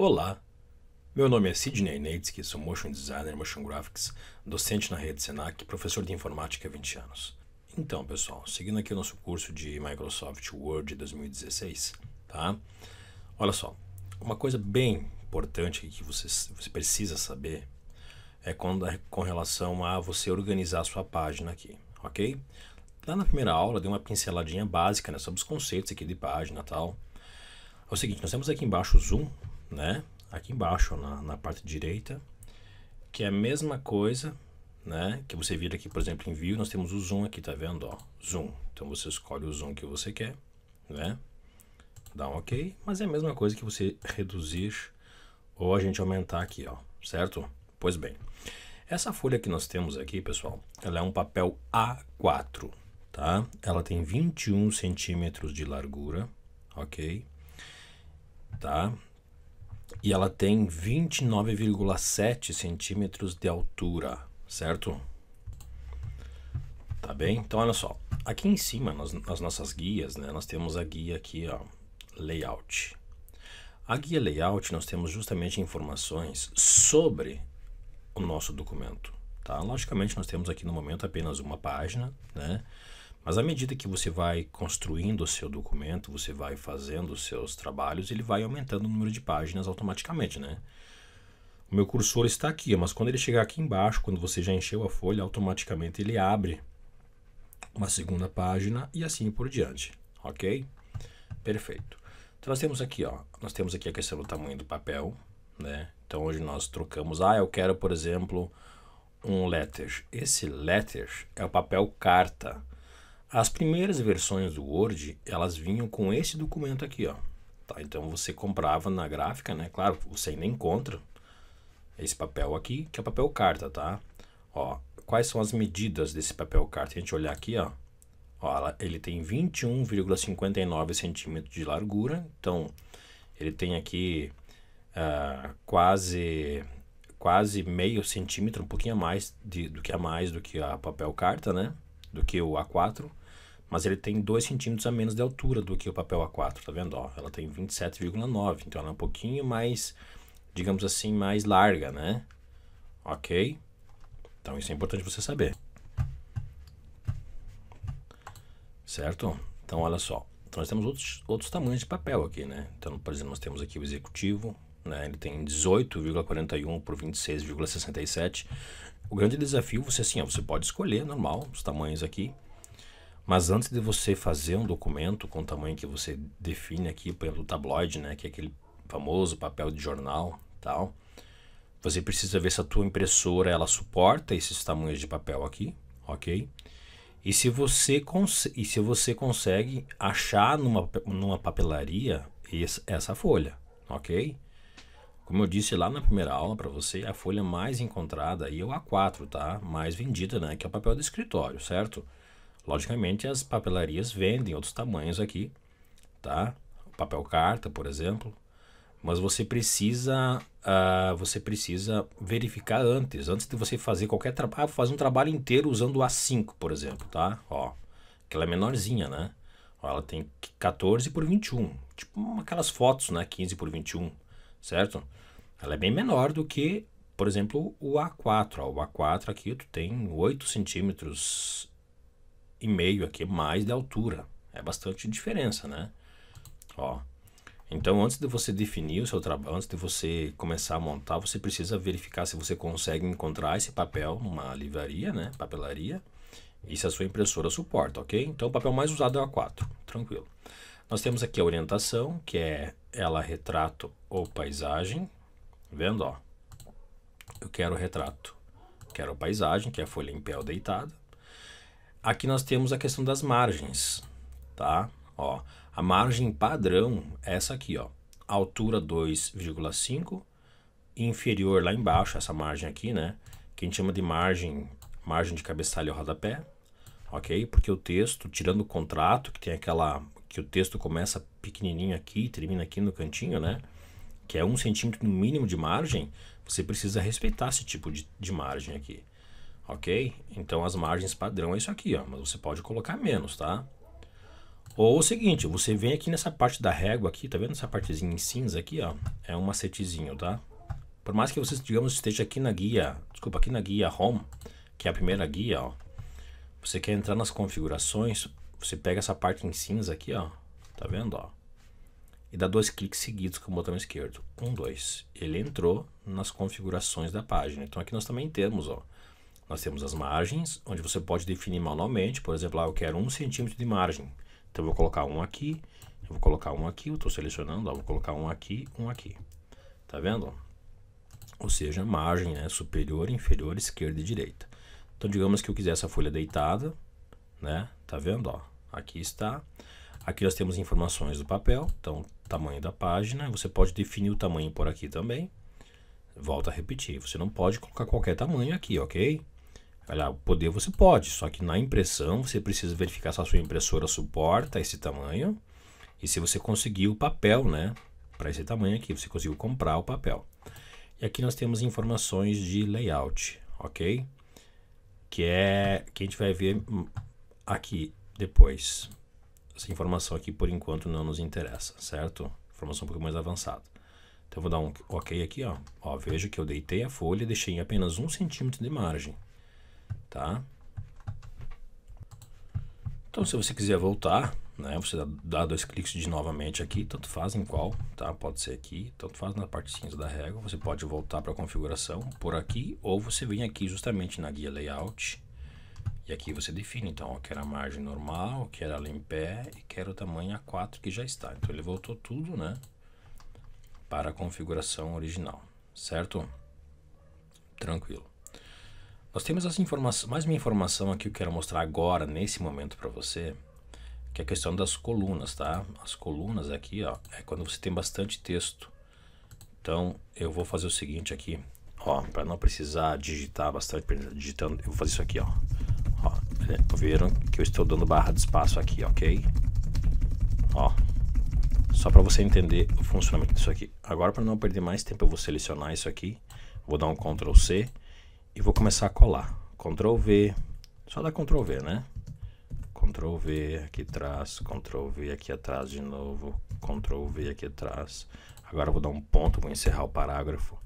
Olá, meu nome é Sidney Neitzke, sou motion designer, motion graphics, docente na rede Senac, professor de informática há 20 anos. Então, pessoal, seguindo aqui o nosso curso de Microsoft Word 2016, tá? Olha só, uma coisa bem importante que você, você precisa saber é com, com relação a você organizar a sua página aqui, ok? Lá na primeira aula, dei uma pinceladinha básica né, sobre os conceitos aqui de página e tal. É o seguinte, nós temos aqui embaixo o Zoom, né? Aqui embaixo, na, na parte direita, que é a mesma coisa, né? Que você vira aqui, por exemplo, em view, nós temos o zoom aqui, tá vendo? Ó, zoom. Então você escolhe o zoom que você quer, né? Dá um ok, mas é a mesma coisa que você reduzir ou a gente aumentar aqui, ó, certo? Pois bem, essa folha que nós temos aqui, pessoal, ela é um papel A4, tá? Ela tem 21 centímetros de largura, ok? Tá? e ela tem 29,7 centímetros de altura, certo? Tá bem? Então, olha só. Aqui em cima, nas, nas nossas guias, né, nós temos a guia aqui, ó, Layout. A guia Layout, nós temos justamente informações sobre o nosso documento. Tá? Logicamente, nós temos aqui no momento apenas uma página, né? Mas à medida que você vai construindo o seu documento, você vai fazendo os seus trabalhos, ele vai aumentando o número de páginas automaticamente, né? O meu cursor está aqui, mas quando ele chegar aqui embaixo, quando você já encheu a folha, automaticamente ele abre uma segunda página e assim por diante, ok? Perfeito. Então nós temos aqui, ó, nós temos aqui a questão do tamanho do papel, né? Então hoje nós trocamos, ah, eu quero, por exemplo, um letter. Esse letter é o papel carta. As primeiras versões do Word, elas vinham com esse documento aqui, ó. Tá? Então você comprava na gráfica, né? Claro, você ainda encontra esse papel aqui, que é papel carta, tá? Ó, quais são as medidas desse papel carta? A gente olhar aqui, ó. ó ele tem 21,59 centímetros de largura, então ele tem aqui uh, quase quase meio centímetro, um pouquinho a mais de, do que a mais do que a papel carta, né? Do que o A4 mas ele tem 2 centímetros a menos de altura do que o papel A4, tá vendo? Ó, ela tem 27,9, então ela é um pouquinho mais, digamos assim, mais larga, né? Ok? Então isso é importante você saber. Certo? Então olha só, então nós temos outros, outros tamanhos de papel aqui, né? Então, por exemplo, nós temos aqui o executivo, né? ele tem 18,41 por 26,67. O grande desafio, você assim, ó, você pode escolher, normal, os tamanhos aqui, mas antes de você fazer um documento com o tamanho que você define aqui, por exemplo, o tabloide, né, que é aquele famoso papel de jornal, tal, você precisa ver se a tua impressora ela suporta esses tamanhos de papel aqui, ok? E se você, e se você consegue achar numa, numa papelaria essa, folha, ok? Como eu disse lá na primeira aula para você, é a folha mais encontrada aí é o A4, tá? Mais vendida, né? Que é o papel do escritório, certo? Logicamente, as papelarias vendem outros tamanhos aqui, tá? Papel carta, por exemplo. Mas você precisa, uh, você precisa verificar antes, antes de você fazer qualquer trabalho, fazer um trabalho inteiro usando o A5, por exemplo, tá? Ó, aquela é menorzinha, né? Ó, ela tem 14 por 21, tipo aquelas fotos, né? 15 por 21, certo? Ela é bem menor do que, por exemplo, o A4. Ó, o A4 aqui tu tem 8 centímetros e meio aqui mais de altura. É bastante diferença, né? Ó. Então, antes de você definir o seu trabalho, antes de você começar a montar, você precisa verificar se você consegue encontrar esse papel numa livraria, né? Papelaria. E se a sua impressora suporta, ok? Então, o papel mais usado é o A4, tranquilo. Nós temos aqui a orientação, que é ela retrato ou paisagem. Vendo, ó. Eu quero retrato. Quero paisagem, que é a folha em pé ou deitada. Aqui nós temos a questão das margens, tá? Ó, a margem padrão é essa aqui, ó. Altura 2,5, inferior lá embaixo, essa margem aqui, né? Que a gente chama de margem, margem de cabeçalho e rodapé, ok? Porque o texto, tirando o contrato, que tem aquela... que o texto começa pequenininho aqui e termina aqui no cantinho, né? Que é um centímetro no mínimo de margem, você precisa respeitar esse tipo de, de margem aqui ok? Então as margens padrão é isso aqui, ó, mas você pode colocar menos, tá? Ou o seguinte, você vem aqui nessa parte da régua aqui, tá vendo essa partezinha em cinza aqui, ó? É um macetezinho, tá? Por mais que você, digamos, esteja aqui na guia, desculpa, aqui na guia Home, que é a primeira guia, ó. Você quer entrar nas configurações, você pega essa parte em cinza aqui, ó. Tá vendo, ó? E dá dois cliques seguidos com o botão esquerdo. Um, dois. Ele entrou nas configurações da página. Então aqui nós também temos, ó nós temos as margens, onde você pode definir manualmente. Por exemplo, lá ah, eu quero um centímetro de margem. Então eu vou colocar um aqui, eu vou colocar um aqui, eu estou selecionando, ó, vou colocar um aqui, um aqui. Tá vendo? Ou seja, margem né, superior, inferior, esquerda e direita. Então digamos que eu quiser essa folha deitada, né? Tá vendo? Ó, aqui está. Aqui nós temos informações do papel, então tamanho da página. Você pode definir o tamanho por aqui também. Volto a repetir, você não pode colocar qualquer tamanho aqui, ok? Olha, poder você pode, só que na impressão você precisa verificar se a sua impressora suporta esse tamanho e se você conseguiu o papel, né? Para esse tamanho aqui, você conseguiu comprar o papel. E aqui nós temos informações de layout, ok? Que é que a gente vai ver aqui depois. Essa informação aqui por enquanto não nos interessa, certo? Informação um pouco mais avançada. Então vou dar um ok aqui, ó. ó vejo que eu deitei a folha e deixei apenas um centímetro de margem tá? Então, se você quiser voltar, né, você dá dois cliques de novamente aqui, tanto faz em qual, tá? Pode ser aqui, tanto faz na parte cinza da régua, você pode voltar para a configuração por aqui, ou você vem aqui justamente na guia layout, e aqui você define, então, ó, quero a margem normal, quero ela em pé e quero o tamanho A4 que já está. Então, ele voltou tudo, né? Para a configuração original, certo? Tranquilo. Nós temos mais uma informação aqui que eu quero mostrar agora, nesse momento para você, que é a questão das colunas, tá? As colunas aqui, ó, é quando você tem bastante texto. Então, eu vou fazer o seguinte aqui, ó, para não precisar digitar bastante, digitando, eu vou fazer isso aqui, ó. ó é, viram que eu estou dando barra de espaço aqui, ok? Ó, só para você entender o funcionamento disso aqui. Agora, para não perder mais tempo, eu vou selecionar isso aqui, vou dar um Ctrl C, e vou começar a colar. Ctrl V, só dá Ctrl V, né? Ctrl V aqui atrás, Ctrl V aqui atrás de novo, Ctrl V aqui atrás. Agora vou dar um ponto, vou encerrar o parágrafo.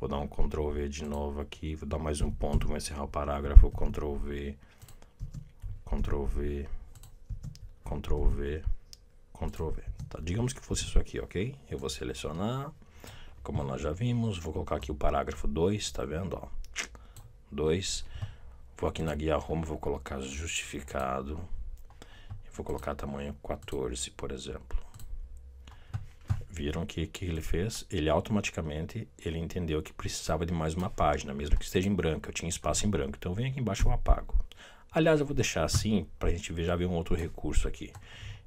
Vou dar um Ctrl V de novo aqui, vou dar mais um ponto, vou encerrar o parágrafo, Ctrl V, Ctrl V, Ctrl V, Ctrl V. Tá, digamos que fosse isso aqui, ok? Eu vou selecionar, como nós já vimos, vou colocar aqui o parágrafo 2, tá vendo, ó. 2. Vou aqui na guia Home, vou colocar justificado. Vou colocar tamanho 14, por exemplo. Viram que que ele fez? Ele automaticamente ele entendeu que precisava de mais uma página, mesmo que esteja em branco. Eu tinha espaço em branco, então vem aqui embaixo eu apago. Aliás, eu vou deixar assim para a gente ver, já ver um outro recurso aqui.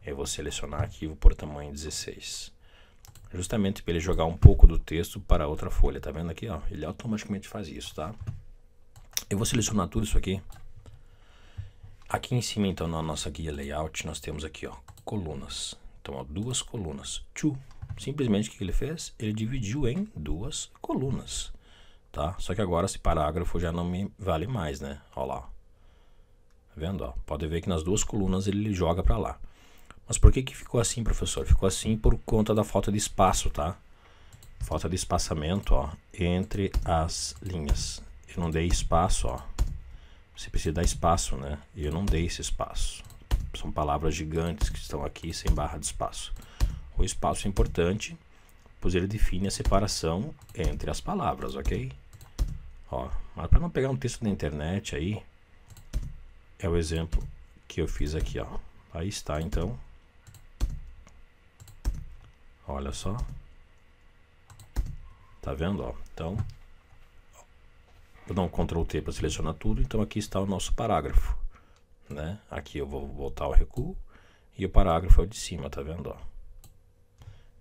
Eu vou selecionar aqui, vou pôr tamanho 16 justamente para ele jogar um pouco do texto para outra folha, tá vendo aqui, ó? Ele automaticamente faz isso, tá? Eu vou selecionar tudo isso aqui. Aqui em cima, então, na nossa guia layout, nós temos aqui, ó, colunas. Então, ó, duas colunas. Two. Simplesmente o que ele fez? Ele dividiu em duas colunas, tá? Só que agora esse parágrafo já não me vale mais, né? Ó lá. Tá vendo, ó? Pode ver que nas duas colunas ele joga para lá. Mas por que que ficou assim, professor? Ficou assim por conta da falta de espaço, tá? Falta de espaçamento, ó, entre as linhas não dei espaço, ó. Você precisa dar espaço, né? E eu não dei esse espaço. São palavras gigantes que estão aqui sem barra de espaço. O espaço é importante, pois ele define a separação entre as palavras, ok? Ó, mas para não pegar um texto da internet aí, é o exemplo que eu fiz aqui, ó. Aí está, então. Olha só. Tá vendo, ó? Então, Vou dar um Ctrl T para selecionar tudo, então aqui está o nosso parágrafo. Né? Aqui eu vou voltar ao recuo e o parágrafo é o de cima, tá vendo? Ó.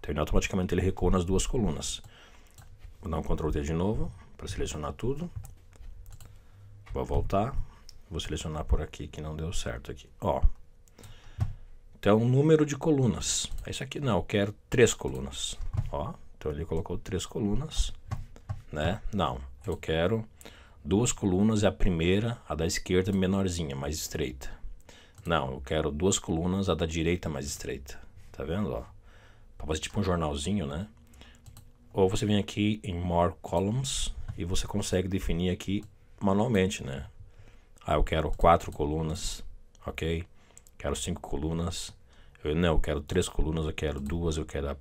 Então automaticamente ele recua nas duas colunas. Vou dar um Ctrl T de novo para selecionar tudo. Vou voltar. Vou selecionar por aqui que não deu certo aqui. Ó. Então é número de colunas. É isso aqui não, eu quero três colunas. Ó. Então ele colocou três colunas né? Não, eu quero duas colunas, e a primeira, a da esquerda menorzinha, mais estreita. Não, eu quero duas colunas, a da direita mais estreita. Tá vendo, ó? Pra fazer tipo um jornalzinho, né? Ou você vem aqui em More Columns e você consegue definir aqui manualmente, né? Ah, eu quero quatro colunas, ok? Quero cinco colunas. Eu, não, eu quero três colunas, eu quero duas, eu quero a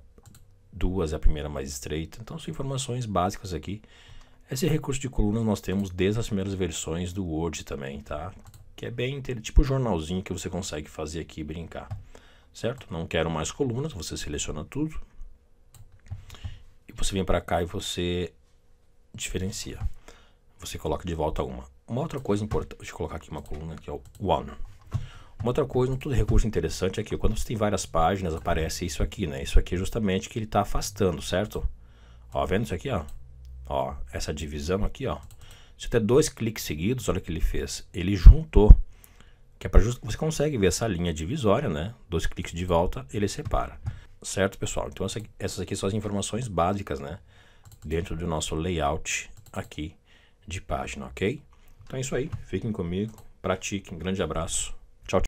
duas, a primeira mais estreita. Então são informações básicas aqui. Esse recurso de colunas nós temos desde as primeiras versões do Word também, tá? Que é bem tipo jornalzinho que você consegue fazer aqui e brincar, certo? Não quero mais colunas, você seleciona tudo. E você vem para cá e você diferencia. Você coloca de volta uma. Uma outra coisa importante, deixa eu colocar aqui uma coluna que é o One. Uma outra coisa, um todo recurso interessante é que quando você tem várias páginas, aparece isso aqui, né? Isso aqui é justamente que ele está afastando, certo? Ó, vendo isso aqui, ó? Ó, essa divisão aqui, ó. Se der dois cliques seguidos, olha o que ele fez. Ele juntou. Que é para just... Você consegue ver essa linha divisória, né? Dois cliques de volta, ele separa. Certo, pessoal? Então, essa... essas aqui são as informações básicas, né? Dentro do nosso layout aqui de página, ok? Então é isso aí. Fiquem comigo, pratiquem. Grande abraço. Tchau.